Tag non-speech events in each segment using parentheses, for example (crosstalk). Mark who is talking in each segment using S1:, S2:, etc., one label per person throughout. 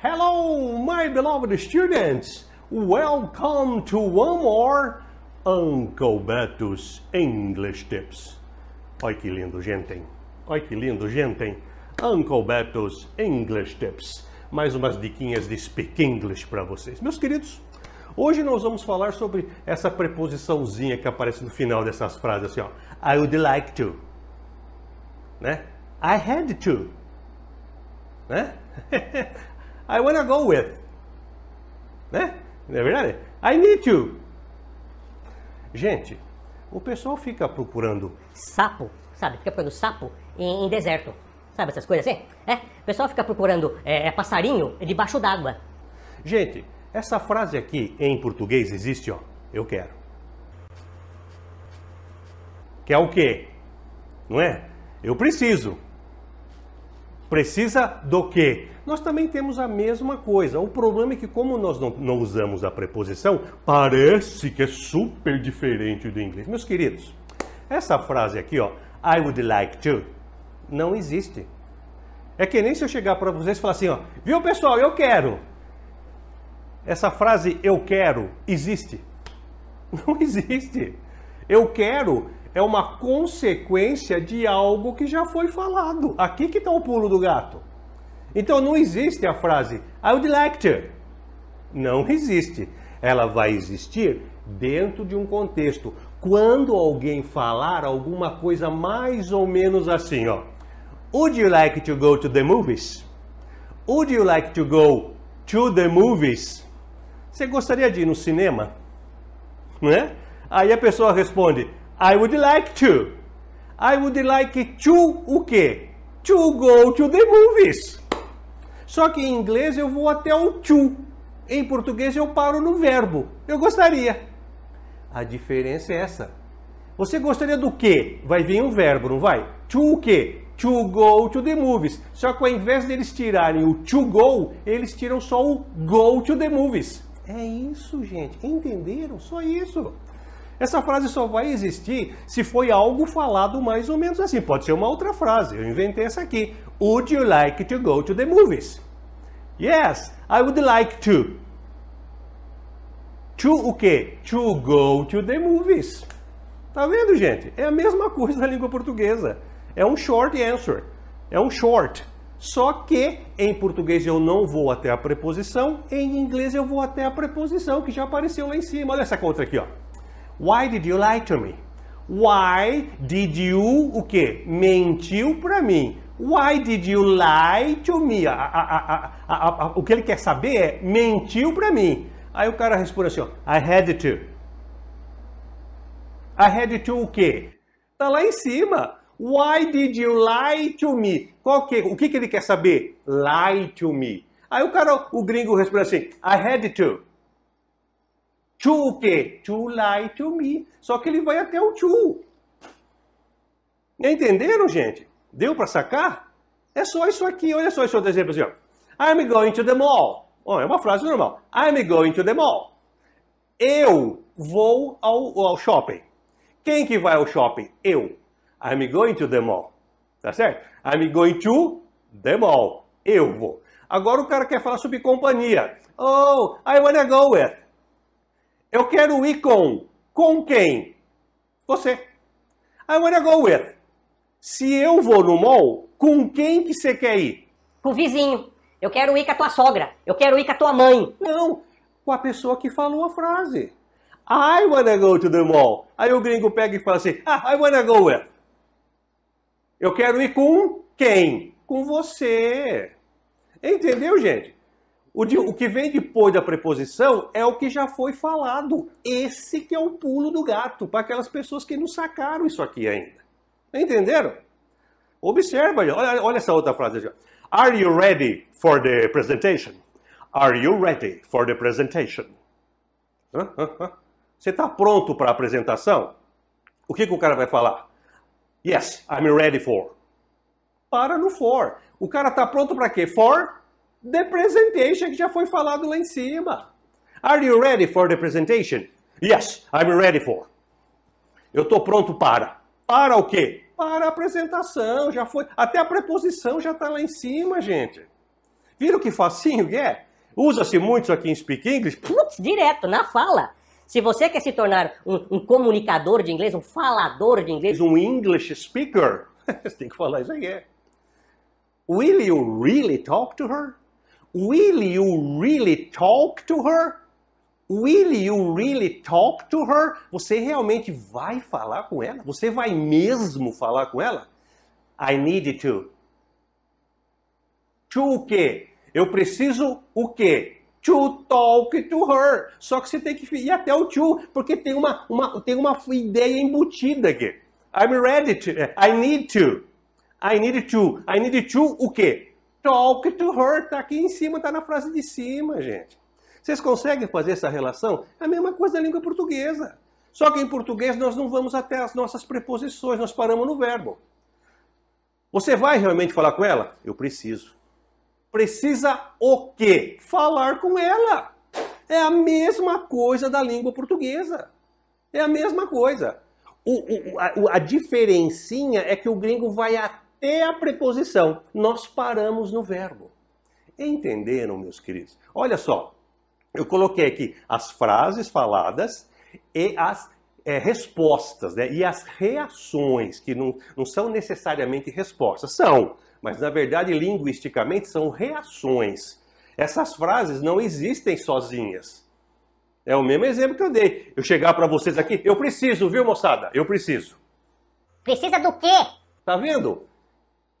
S1: Hello, my beloved students! Welcome to one more Uncle Betos English Tips. Olha que lindo, gente! Olha que lindo, gente! Uncle Betos English Tips. Mais umas diquinhas de Speak English para vocês. Meus queridos, hoje nós vamos falar sobre essa preposiçãozinha que aparece no final dessas frases assim, ó. I would like to. Né? I had to. Né? (laughs) I wanna go with. Né? Não é verdade? I need you. Gente, o pessoal fica procurando sapo, sabe? Fica procurando sapo em, em deserto. Sabe essas coisas assim? É? O pessoal fica procurando é, é passarinho debaixo d'água. Gente, essa frase aqui em português existe, ó. Eu quero. Quer o quê? Não é? Eu preciso. Precisa do quê? Nós também temos a mesma coisa. O problema é que, como nós não, não usamos a preposição, parece que é super diferente do inglês. Meus queridos, essa frase aqui, ó, I would like to, não existe. É que nem se eu chegar para vocês e falar assim, ó, viu pessoal, eu quero. Essa frase eu quero existe? (laughs) Não existe. Eu quero é uma consequência de algo que já foi falado. Aqui que está o pulo do gato. Então não existe a frase I would like to. Não existe. Ela vai existir dentro de um contexto. Quando alguém falar alguma coisa mais ou menos assim, ó. Would you like to go to the movies? Would you like to go to the movies? Você gostaria de ir no cinema? Não é? Aí a pessoa responde, I would like to. I would like to o quê? To go to the movies. Só que em inglês eu vou até o to. Em português eu paro no verbo. Eu gostaria. A diferença é essa. Você gostaria do quê? Vai vir um verbo, não vai? To o quê? To go to the movies. Só que ao invés deles tirarem o to go, eles tiram só o go to the movies. É isso, gente. Entenderam? Só isso. Essa frase só vai existir se foi algo falado mais ou menos assim. Pode ser uma outra frase. Eu inventei essa aqui. Would you like to go to the movies? Yes, I would like to. To o quê? To go to the movies. Tá vendo, gente? É a mesma coisa da (laughs) língua portuguesa. É um short answer. É um short. Só que em português eu não vou até a preposição, em inglês eu vou até a preposição que já apareceu lá em cima. Olha essa conta aqui, ó. Why did you lie to me? Why did you o que? Mentiu para mim. Why did you lie to me? A, a, a, o que ele quer saber é mentiu para mim. Aí o cara responde assim: ó, I had to. I had to o quê? Tá lá em cima. Why did you lie to me? Qual que, o que, que ele quer saber? Lie to me. Aí o cara, o gringo responde assim: I had to. To o quê? To lie to me. Só que ele vai até o to. Entenderam, gente? Deu para sacar? É só isso aqui. Olha só esse outro exemplo assim. Ó. I'm going to the mall. Oh, é uma frase normal. I'm going to the mall. Eu vou ao, ao shopping. Quem que vai ao shopping? Eu. I'm going to the mall. Tá certo? I'm going to the mall. Eu vou. Agora o cara quer falar sobre companhia. Oh, I wanna go with. Eu quero ir com. Com quem? Você. I wanna go with. Se eu vou no mall, com quem que você quer ir? Com o vizinho. Eu quero ir com a tua sogra. Eu quero ir com a tua mãe. Não, com a pessoa que falou a frase. I wanna go to the mall. Aí o gringo pega e fala assim, ah, I wanna go with. Eu quero ir com quem? Com você. Entendeu, gente? O, de, o, que vem depois da preposição é o que já foi falado. Esse que é o pulo do gato, para aquelas pessoas que não sacaram isso aqui ainda. Entenderam? Observa, olha, olha essa outra frase. Are you ready for the presentation? Are you ready for the presentation? Você está pronto para a apresentação? O que, que o cara vai falar? Yes, I'm ready for. Para no for. O cara está pronto para quê? For The presentation que já foi falado lá em cima. Are you ready for the presentation? Yes, I'm ready for. Eu estou pronto para. Para o quê? Para a apresentação, já foi. Até a preposição já está lá em cima, gente. Viram que facinho que é? Usa-se muito isso aqui em Speak English? Putz, direto, na fala. Se você quer se tornar um, um comunicador de inglês, um falador de inglês... Um English speaker, (laughs) você tem que falar isso aqui. É. Will you really talk to her? Will you really talk to her? Will you really talk to her? Você realmente vai falar com ela? Você vai mesmo falar com ela? I need to. To o quê? Eu preciso o quê? To talk to her. Só que você tem que ir até o to, porque tem uma, uma, tem uma ideia embutida aqui. I'm ready to. I need to. I need to. I need to o quê? talk to her, tá aqui em cima, tá na frase de cima, gente. Vocês conseguem fazer essa relação? É a mesma coisa da língua portuguesa. Só que em português nós não vamos até as nossas preposições, nós paramos no verbo. Você vai realmente falar com ela? Eu preciso. Precisa o quê? Falar com ela. É a mesma coisa da língua portuguesa. É a mesma coisa. O, o, a, a diferencinha é que o gringo vai até e é a preposição. Nós paramos no verbo. Entenderam, meus queridos? Olha só, eu coloquei aqui as frases faladas e as é, respostas, né? E as reações, que não, não são necessariamente respostas. São, mas na verdade, linguisticamente, são reações. Essas frases não existem sozinhas. É o mesmo exemplo que eu dei. Eu chegar para vocês aqui, eu preciso, viu, moçada? Eu preciso. Precisa do quê? Tá vendo?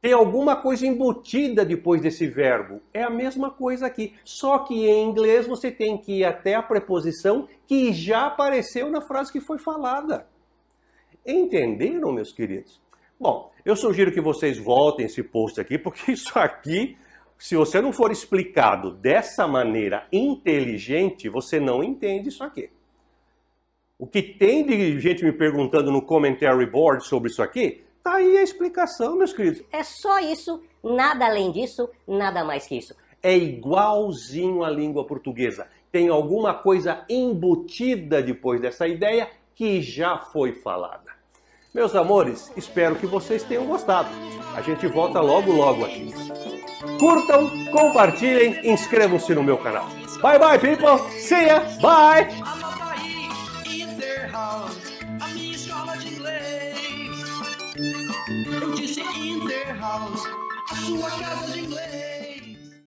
S1: Tem alguma coisa embutida depois desse verbo. É a mesma coisa aqui. Só que em inglês você tem que ir até a preposição que já apareceu na frase que foi falada. Entenderam, meus queridos? Bom, eu sugiro que vocês voltem esse post aqui, porque (laughs) isso aqui, se você não for explicado dessa maneira inteligente, você não entende isso aqui. O que tem de gente me perguntando no commentary board sobre isso aqui Tá aí a explicação, meus queridos. É só isso, nada além disso, nada mais que isso. É igualzinho à língua portuguesa. Tem alguma coisa embutida depois dessa ideia que já foi falada. Meus amores, espero que vocês tenham gostado. A gente volta logo, logo aqui. Curtam, compartilhem, inscrevam-se no meu canal. Bye bye, people. See ya. Bye. house, a sua casa de inglês.